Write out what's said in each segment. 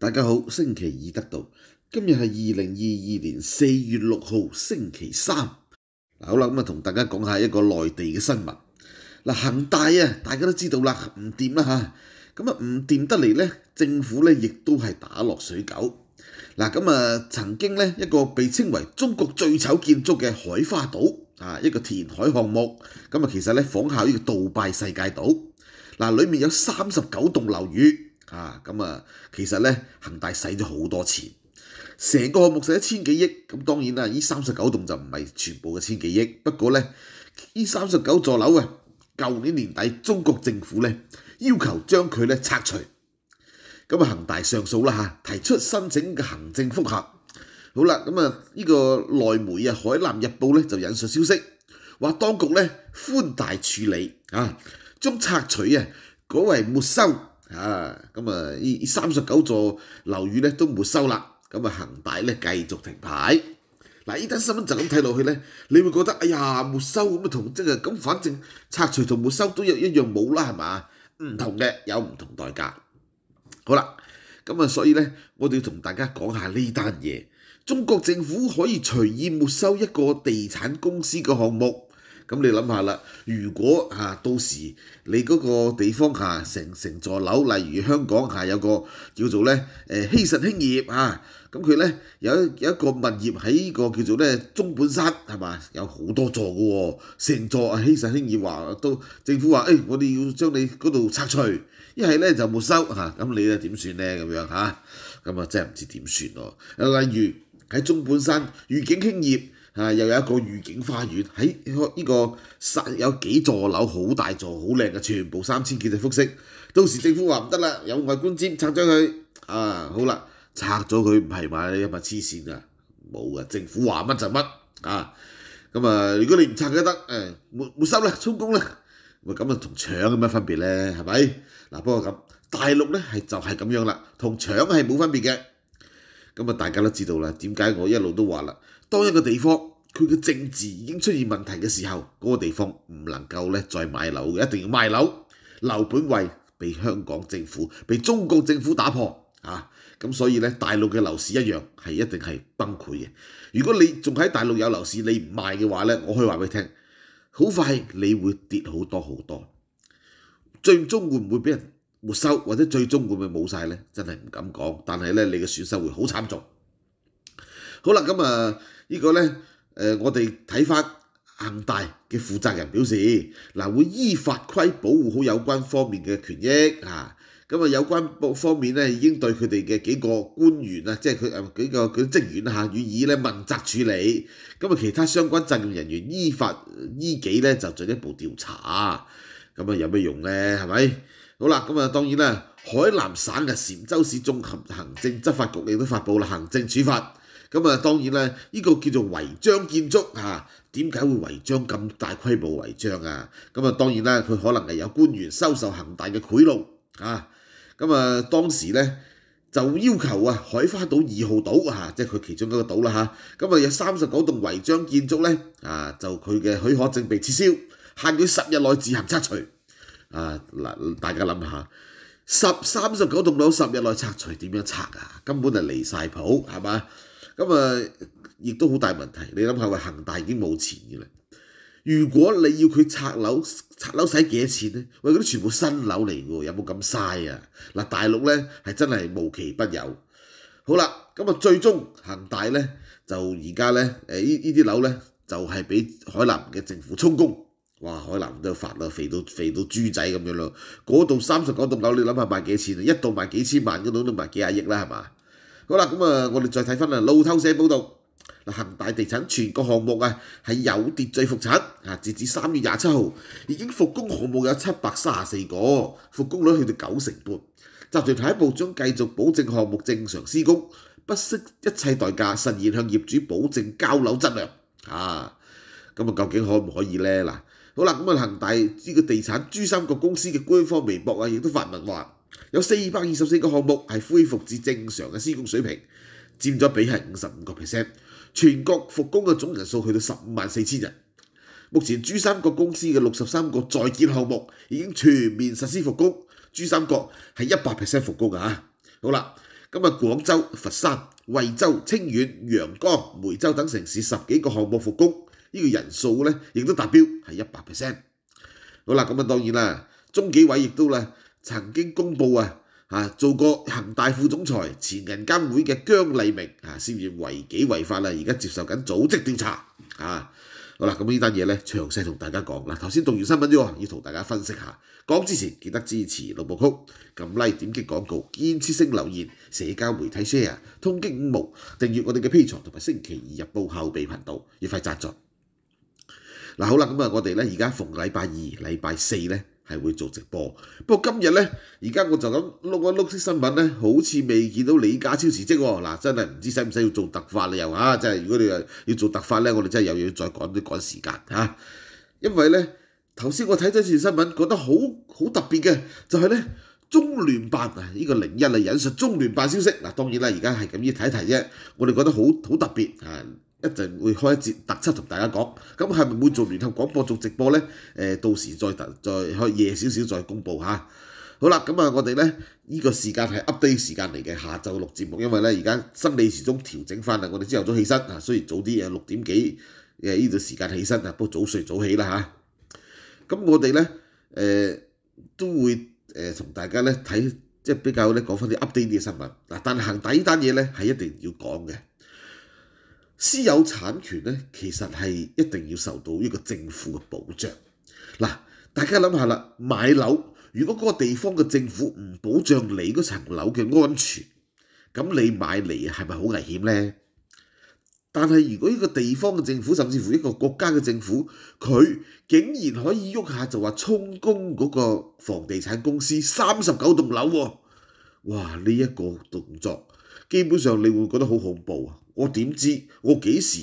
大家好，星期二得到今日系二零二二年四月六号星期三嗱，好啦咁啊，同大家讲下一个内地嘅新闻嗱，恒大啊，大家都知道啦，唔掂啦吓，咁啊唔掂得嚟咧，政府咧亦都系打落水狗嗱，咁啊曾经咧一个被称为中国最丑建筑嘅海花岛啊，一个填海项目，咁啊其实咧仿效呢个杜拜世界岛嗱，里面有三十九栋楼宇。啊，咁啊，其實咧，恒大使咗好多錢，成個項目使一千幾億，咁當然啦，依三十九棟就唔係全部嘅千幾億。不過咧，依三十九座樓啊，舊年年底中國政府咧要求將佢咧拆除，咁啊，恒大上訴啦嚇，提出申請嘅行政複核。好啦，咁啊，呢個內媒啊，《海南日報》咧就引述消息，話當局咧寬大處理啊，將拆除啊嗰位沒收。啊，咁啊，依三十九座樓宇咧都沒收啦，咁啊恒大咧繼續停牌。嗱，依單新聞就咁睇落去咧，你會覺得哎呀沒收咁啊同即係咁，反正拆除同沒收都有一樣冇啦，係嘛？唔同嘅有唔同代價。好啦，咁啊所以咧，我哋要同大家講下呢單嘢，中國政府可以隨意沒收一個地產公司嘅項目。咁你諗下啦，如果嚇到時你嗰個地方嚇成成座樓，例如香港嚇有個叫做咧誒希慎興業嚇，咁佢咧有有一個物業喺呢個叫做咧中本山係嘛，有好多座嘅喎，成座啊希慎興業話都政府話誒，我哋要將你嗰度拆除，一係咧就沒收嚇，咁你咧點算咧咁樣嚇？咁啊真係唔知點算咯。例如喺中本山御景興業。啊！又有一個御景花園喺呢個山，有幾座樓，好大座，好靚嘅，全部三千幾隻複式。到時政府話唔得啦，有外觀展拆咗佢啊！好啦，拆咗佢唔係嘛，一密黐線啊？冇啊，政府話乜就乜啊！咁啊，如果你唔拆都得，誒，冇冇收啦，充公啦，咪咁啊，同搶有乜分別咧？係咪嗱？不過咁大陸咧係就係咁樣啦，同搶係冇分別嘅。咁啊，大家都知道啦，點解我一路都話啦，當一個地方。佢嘅政治已經出現問題嘅時候，嗰個地方唔能夠咧再買樓嘅，一定要賣樓。樓本位被香港政府、被中國政府打破啊！咁所以咧，大陸嘅樓市一樣係一定係崩潰嘅。如果你仲喺大陸有樓市，你唔賣嘅話咧，我可以話俾你聽，好快你會跌好多好多，最終會唔會俾人沒收，或者最終會唔會冇曬咧？真係唔敢講，但係咧，你嘅損失會好慘重。好啦，咁啊，呢個咧～誒，我哋睇翻恒大嘅負責人表示，嗱會依法規保護好有關方面嘅權益啊。咁啊，有關部方面咧，已經對佢哋嘅幾個官員啊，即係佢誒幾個佢職員嚇，予以咧問責處理。咁啊，其他相關責任人員依法依紀咧，就進一步調查咁啊，有咩用咧？係咪？好啦，咁啊，當然啦，海南省嘅潛州市綜合行政執法局亦都發布啦行政處罰。咁啊，當然啦，呢個叫做違章建築啊。點解會違章咁大規模違章啊？咁啊，當然啦，佢可能係有官員收受恒大嘅賄賂啊。咁啊，當時咧就要求啊，海花島二號島啊，即係佢其中一個島啦嚇。咁啊，有三十九棟違章建築咧啊，就佢嘅許可證被撤銷，限佢十日內自行拆除。啊嗱，大家諗下，十三十九棟樓十日內拆除點樣拆啊？根本就離曬譜係嘛？咁啊，亦都好大問題。你諗下，喂，恒大已經冇錢嘅啦。如果你要佢拆樓，拆樓使幾多錢咧？喂，嗰啲全部新樓嚟嘅喎，有冇咁嘥啊？嗱，大陸咧係真係無奇不有。好啦，咁啊，最終恒大咧就而家咧誒依依啲樓咧就係俾海南嘅政府充公。哇，海南都發啦，肥到肥到豬仔咁樣咯。嗰棟三十，嗰棟樓你諗下賣幾錢啊？一棟賣幾千萬，嗰棟都賣幾廿億啦，係嘛？好啦，咁啊，我哋再睇翻啦，《路透社》報道，嗱，恒大地產全個項目啊，係有秩序復產啊！截至三月廿七號，已經復工項目有七百三十四個，復工率去到九成半。集團一步將繼續保證項目正常施工，不惜一切代價實現向業主保證交樓質量。啊，咁啊，究竟可唔可以咧？嗱，好啦，咁啊，恒大呢個地產珠三角公司嘅官方微博啊，亦都發文話。有四百二十四个项目系恢复至正常嘅施工水平，占咗比系五十五个 percent。全国复工嘅总人数去到十五万四千人。目前珠三角公司嘅六十三个在建项目已经全面实施复工，珠三角系一百 percent 复工噶吓。好啦，今日广州、佛山、惠州、清远、阳江、梅州等城市十几个项目复工，呢个人数咧亦都达标系一百 percent。好啦，咁啊当然啦，中纪位亦都咧。曾經公佈啊，啊做過恒大副總裁、前人監會嘅姜麗明啊，涉嫌違紀違法啦，而家接受緊組織調查啊。好啦，咁呢單嘢咧，詳細同大家講嗱。頭先讀完新聞啫，要同大家分析下。講之前記得支持六部曲，咁 e 點擊廣告、建設性留言、社交媒體 share、通經毛，訂閱我哋嘅 P 藏同埋星期二日報後備頻道，越快賺助。嗱。好啦，咁啊，我哋咧而家逢禮拜二、禮拜四咧。系會做直播，不過今日呢，而家我就咁碌一碌啲新聞呢，好似未見到李家超辭職喎。嗱，真係唔知使唔使要做特發啦又啊！真係，如果你要做特發呢，我哋真係又要再趕啲趕時間嚇。因為呢，頭先我睇咗段新聞，覺得好好特別嘅，就係呢。中聯辦啊，呢個零一啊引述中聯辦消息。嗱，當然啦，而家係咁睇一睇啫。我哋覺得好好特別啊！一陣會開一節特輯同大家講，咁係咪會做聯合廣播做直播咧？誒，到時再特再開夜少少再公布嚇。好啦，咁啊，我哋咧依個時間係 update 時間嚟嘅，下晝錄節目，因為咧而家生理時鐘調整翻啦，我哋朝頭早起身啊，所然早啲誒六點幾呢依度時間起身啊，過早睡早起啦嚇。咁我哋咧誒都會誒同大家咧睇，即係比較咧講翻啲 update 啲嘅新聞嗱，但係恒大依單嘢咧係一定要講嘅。私有產權咧，其實係一定要受到一個政府嘅保障。嗱，大家諗下啦，買樓如果嗰個地方嘅政府唔保障你嗰層樓嘅安全，咁你買嚟係咪好危險呢？但係如果一個地方嘅政府，甚至乎一個國家嘅政府，佢竟然可以喐下就話充公嗰個房地產公司三十九棟樓，哇！呢一個動作。基本上你會覺得好恐怖啊！我點知我幾時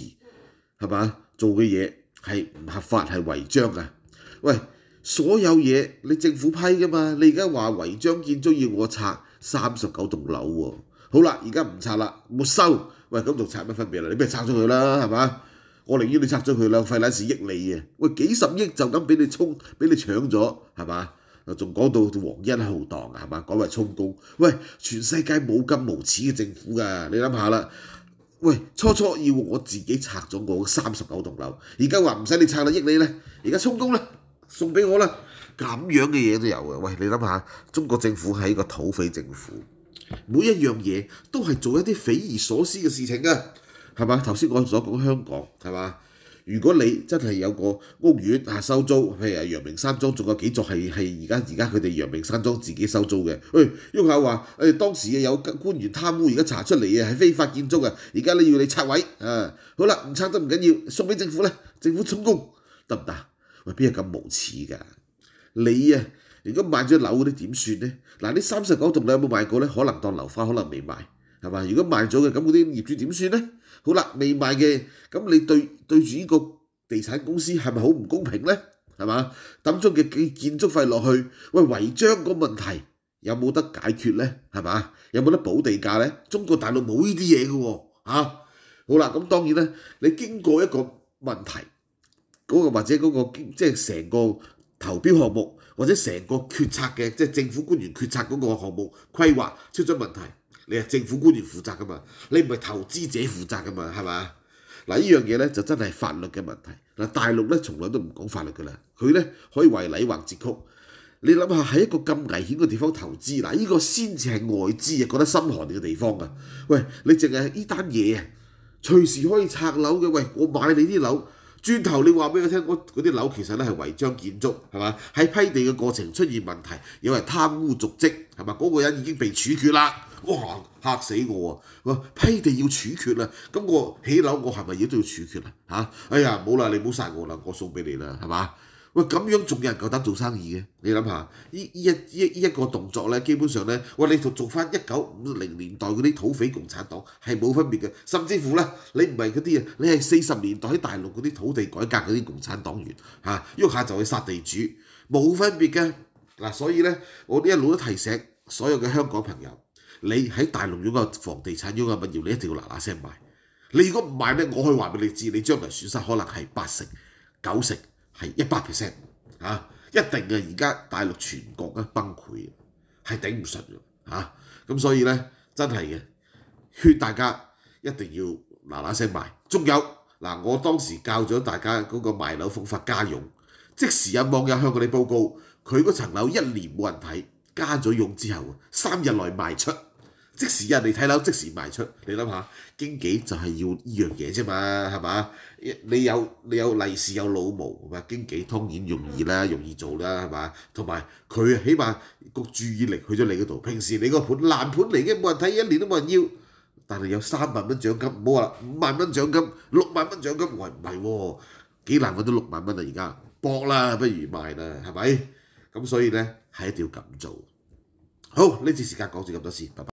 係嘛做嘅嘢係唔合法係違章啊？喂，所有嘢你政府批噶嘛？你而家話違章建築要我拆三十九棟樓喎？好啦，而家唔拆啦，冇收。喂，咁仲拆乜分別啦？你不如拆咗佢啦，係嘛？我寧願你拆咗佢啦，費撚事益你啊！喂，幾十億就咁俾你充俾你搶咗係嘛？仲講到皇恩浩蕩啊，係嘛？改為充公。喂，全世界冇咁無恥嘅政府㗎，你諗下啦。喂，初初要我自己拆咗我三十九棟樓，而家話唔使你拆啦，益你咧，而家充公啦，送俾我啦，咁樣嘅嘢都有㗎。喂，你諗下，中國政府係一個土匪政府，每一樣嘢都係做一啲匪夷所思嘅事情㗎，係嘛？頭先我所講香港，係嘛？如果你真係有個屋苑啊收租，譬如啊陽明山莊，仲有幾座係係而家而家佢哋陽明山莊自己收租嘅，喂，喐下話，誒當時啊有官員貪污，而家查出嚟啊係非法建築啊，而家咧要你拆位啊，好啦，唔拆得唔緊要，送俾政府咧，政府充公得唔得？喂，邊係咁無恥㗎？你啊，如果買咗樓嗰啲點算咧？嗱，呢三十九棟你有冇買過咧？可能當樓花可能未買。係嘛？如果賣咗嘅咁，嗰啲業主點算咧？好啦，未賣嘅咁，你對對住呢個地產公司係咪好唔公平咧？係嘛？抌咗嘅建築費落去，喂違章個問題有冇得解決咧？係嘛？有冇得補地價咧？中國大陸冇呢啲嘢嘅喎嚇。好啦，咁當然咧，你經過一個問題嗰個或者嗰個即係成個投標項目或者成個決策嘅即係政府官員決策嗰個項目規劃出咗問題。你係政府官員負責噶嘛？你唔係投資者負責噶嘛？係嘛？嗱，依樣嘢咧就真係法律嘅問題。嗱，大陸咧從來都唔講法律噶啦，佢咧可以為禮或節曲。你諗下喺一個咁危險嘅地方投資，嗱，依個先至係外資啊覺得心寒嘅地方啊！喂，你淨係依單嘢啊，隨時可以拆樓嘅。喂，我買你啲樓。轉頭你話俾我聽，嗰嗰啲樓其實咧係違章建築，係嘛？喺批地嘅過程出現問題，有係貪污續職，係嘛？嗰個人已經被處決啦！哇，嚇死我喎！批地要處決啦，咁我起樓我係咪亦都要處決啊？嚇！哎呀，冇啦，你唔好殺我啦，我送俾你啦，係嘛？喂，咁樣仲有人夠膽做生意嘅？你諗下，依依一一依一個動作咧，基本上咧，喂，你做做翻一九五零年代嗰啲土匪共產黨係冇分別嘅，甚至乎咧，你唔係嗰啲啊，你係四十年代喺大陸嗰啲土地改革嗰啲共產黨員嚇，喐下就去殺地主，冇分別嘅。嗱，所以咧，我呢一路都提醒所有嘅香港朋友，你喺大陸咗個房地產、咗個物業，你一定要嗱嗱聲賣。你如果唔賣咧，我可以話俾你知，你將來損失可能係八成、九成。係一百 percent 嚇，一定嘅。而家大陸全國咧崩潰，係頂唔順嘅嚇。咁所以咧，真係嘅，勸大家一定要嗱嗱聲賣。仲有嗱，我當時教咗大家嗰個賣樓方法加用，即時有網友向我哋報告，佢嗰層樓一年冇人睇，加咗用之後，三日內賣出。即使人哋睇樓，即使賣出，你諗下經紀就係要依樣嘢啫嘛，係嘛？你有你有利是，有老毛，咁嘛？經紀當然容易啦，容易做啦，係嘛？同埋佢起碼個注意力去咗你嗰度。平時你個盤爛盤嚟嘅，冇人睇，一年都冇人要。但係有三萬蚊獎金，唔好話五萬蚊獎金、六萬蚊獎金，我唔係喎，幾難揾到六萬蚊啊！而家搏啦，不如賣啦，係咪？咁所以咧係一定要咁做。好呢次時間講住咁多先，拜拜。